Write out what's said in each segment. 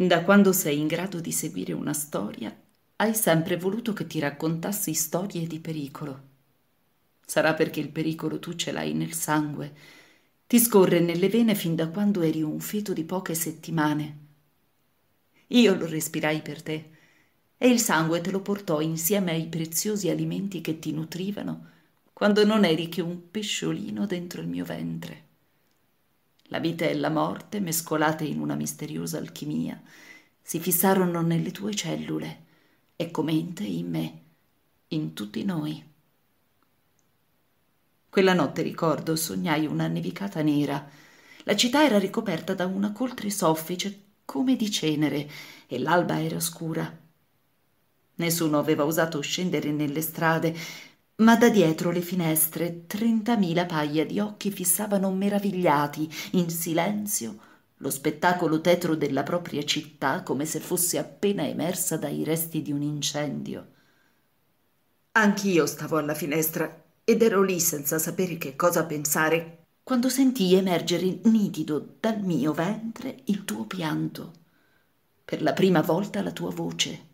Da quando sei in grado di seguire una storia, hai sempre voluto che ti raccontassi storie di pericolo. Sarà perché il pericolo tu ce l'hai nel sangue, ti scorre nelle vene fin da quando eri un feto di poche settimane. Io lo respirai per te e il sangue te lo portò insieme ai preziosi alimenti che ti nutrivano quando non eri che un pesciolino dentro il mio ventre la vita e la morte, mescolate in una misteriosa alchimia, si fissarono nelle tue cellule e come in te, in me, in tutti noi. Quella notte, ricordo, sognai una nevicata nera. La città era ricoperta da una coltre soffice come di cenere e l'alba era scura. Nessuno aveva osato scendere nelle strade ma da dietro le finestre trentamila paia di occhi fissavano meravigliati, in silenzio, lo spettacolo tetro della propria città come se fosse appena emersa dai resti di un incendio. Anch'io stavo alla finestra ed ero lì senza sapere che cosa pensare, quando sentii emergere nitido dal mio ventre il tuo pianto, per la prima volta la tua voce.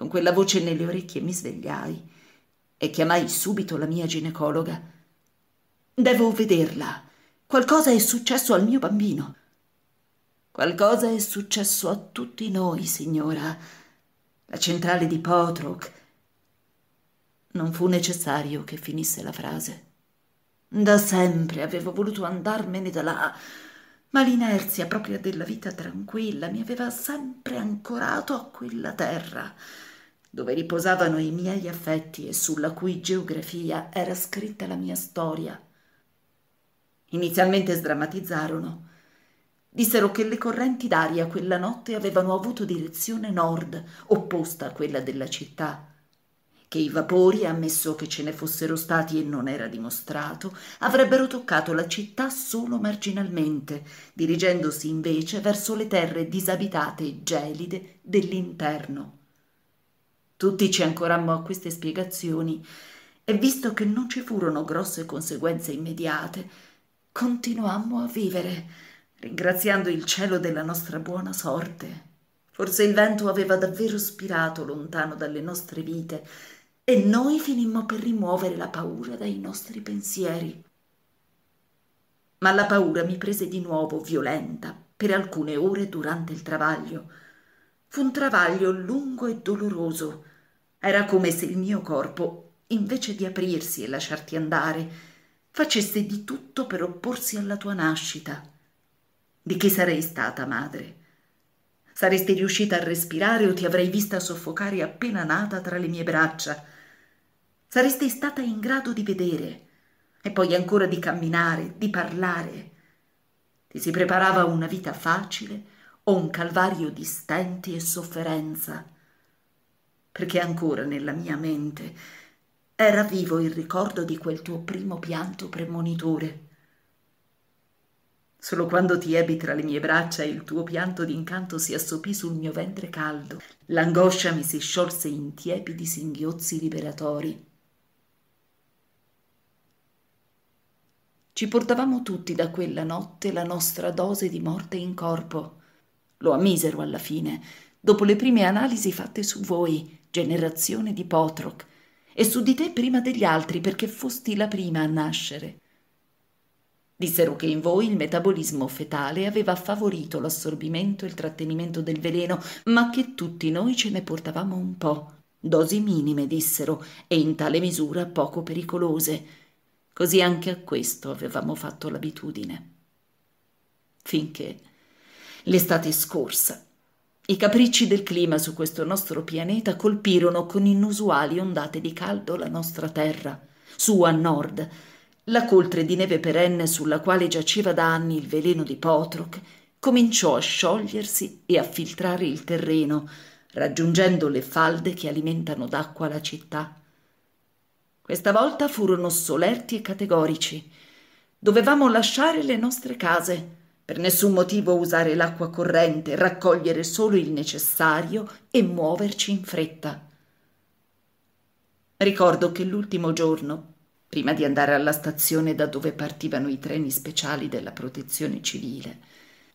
Con quella voce nelle orecchie mi svegliai e chiamai subito la mia ginecologa. Devo vederla. Qualcosa è successo al mio bambino. Qualcosa è successo a tutti noi, signora. La centrale di Potroc. Non fu necessario che finisse la frase. Da sempre avevo voluto andarmene da là, ma l'inerzia propria della vita tranquilla mi aveva sempre ancorato a quella terra dove riposavano i miei affetti e sulla cui geografia era scritta la mia storia. Inizialmente sdrammatizzarono. Dissero che le correnti d'aria quella notte avevano avuto direzione nord, opposta a quella della città, che i vapori, ammesso che ce ne fossero stati e non era dimostrato, avrebbero toccato la città solo marginalmente, dirigendosi invece verso le terre disabitate e gelide dell'interno. Tu dici ancora a mo' queste spiegazioni e visto che non ci furono grosse conseguenze immediate, continuammo a vivere, ringraziando il cielo della nostra buona sorte. Forse il vento aveva davvero spirato lontano dalle nostre vite e noi finimmo per rimuovere la paura dai nostri pensieri. Ma la paura mi prese di nuovo violenta per alcune ore durante il travaglio. Fu un travaglio lungo e doloroso era come se il mio corpo, invece di aprirsi e lasciarti andare, facesse di tutto per opporsi alla tua nascita. Di chi sarei stata, madre? Saresti riuscita a respirare o ti avrei vista soffocare appena nata tra le mie braccia? Saresti stata in grado di vedere e poi ancora di camminare, di parlare. Ti si preparava una vita facile o un calvario di stenti e sofferenza perché ancora nella mia mente era vivo il ricordo di quel tuo primo pianto premonitore. Solo quando ti ebbi tra le mie braccia e il tuo pianto d'incanto si assopì sul mio ventre caldo, l'angoscia mi si sciolse in tiepidi singhiozzi liberatori. Ci portavamo tutti da quella notte la nostra dose di morte in corpo. Lo ammisero alla fine, dopo le prime analisi fatte su voi, generazione di Potroc, e su di te prima degli altri perché fosti la prima a nascere. Dissero che in voi il metabolismo fetale aveva favorito l'assorbimento e il trattenimento del veleno, ma che tutti noi ce ne portavamo un po', dosi minime, dissero, e in tale misura poco pericolose. Così anche a questo avevamo fatto l'abitudine. Finché l'estate scorsa i capricci del clima su questo nostro pianeta colpirono con inusuali ondate di caldo la nostra terra, su a nord, la coltre di neve perenne sulla quale giaceva da anni il veleno di Potroc cominciò a sciogliersi e a filtrare il terreno, raggiungendo le falde che alimentano d'acqua la città. Questa volta furono solerti e categorici. Dovevamo lasciare le nostre case per nessun motivo usare l'acqua corrente, raccogliere solo il necessario e muoverci in fretta. Ricordo che l'ultimo giorno, prima di andare alla stazione da dove partivano i treni speciali della protezione civile,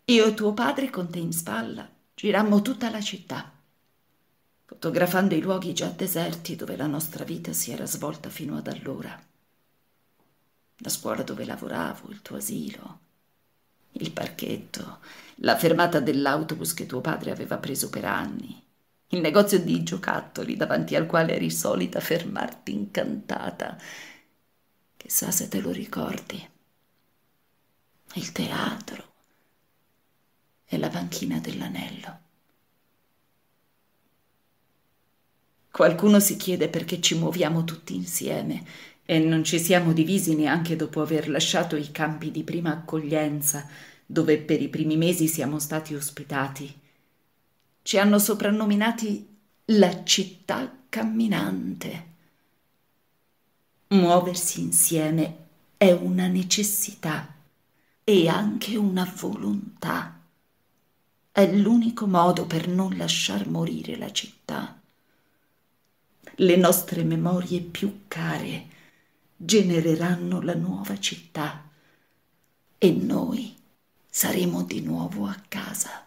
io e tuo padre con te in spalla girammo tutta la città, fotografando i luoghi già deserti dove la nostra vita si era svolta fino ad allora. La scuola dove lavoravo, il tuo asilo, il parchetto, la fermata dell'autobus che tuo padre aveva preso per anni, il negozio di giocattoli davanti al quale eri solita fermarti incantata. Chissà se te lo ricordi. Il teatro e la banchina dell'anello. Qualcuno si chiede perché ci muoviamo tutti insieme e non ci siamo divisi neanche dopo aver lasciato i campi di prima accoglienza, dove per i primi mesi siamo stati ospitati. Ci hanno soprannominati la città camminante. Muoversi insieme è una necessità e anche una volontà. È l'unico modo per non lasciar morire la città. Le nostre memorie più care genereranno la nuova città e noi saremo di nuovo a casa.